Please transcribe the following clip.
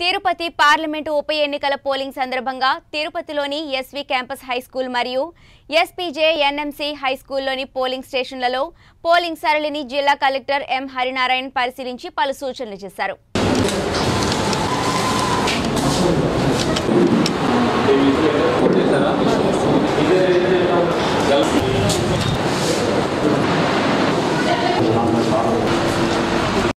Tirupati parliament ఉప ఎన్నికల polling సందర్భంగా తిరుపతిలోని ఎస్వి క్యాంపస్ హైస్కూల్ మరియు ఎస్పీజే ఎన్ఎంసీ హైస్కూల్లోని పోలింగ్ స్టేషన్లలో పోలింగ్ సరళిని జిల్లా కలెక్టర్ ఎం హరినారాయణ్ పరిశీలించి పలు సూచనలు చేశారు